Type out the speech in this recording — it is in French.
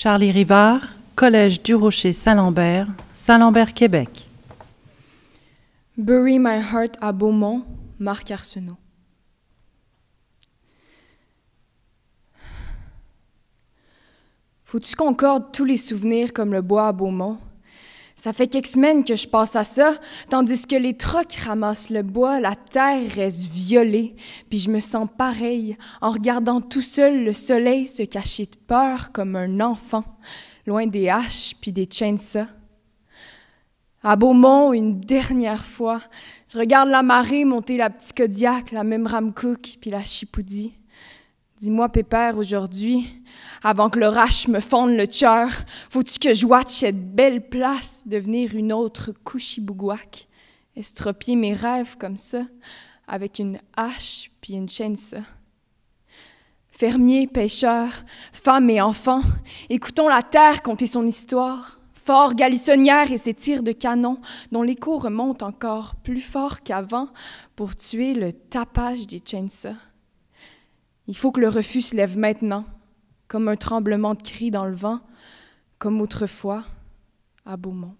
Charlie Rivard, Collège du Rocher Saint-Lambert, Saint-Lambert, Québec. Bury My Heart à Beaumont, Marc Arsenault. Faut-tu qu'on tous les souvenirs comme le bois à Beaumont ça fait quelques semaines que je passe à ça, tandis que les trocs ramassent le bois, la terre reste violée, puis je me sens pareil en regardant tout seul le soleil se cacher de peur comme un enfant, loin des haches puis des chainsaws. À Beaumont, une dernière fois, je regarde la marée monter la petite Kodiak, la même Ramcook puis la Chipoudie. Dis-moi, Pépère, aujourd'hui, avant que l'orage me fonde le cœur, faut-tu que je watch cette belle place devenir une autre couchibouguac? Estropier mes rêves comme ça, avec une hache puis une chaîne ça. Fermiers, pêcheurs, femmes et enfants, écoutons la terre conter son histoire. Fort galissonnière et ses tirs de canon, dont l'écho remonte encore plus fort qu'avant pour tuer le tapage des chainsaws. Il faut que le refus se lève maintenant, comme un tremblement de cris dans le vent, comme autrefois à Beaumont.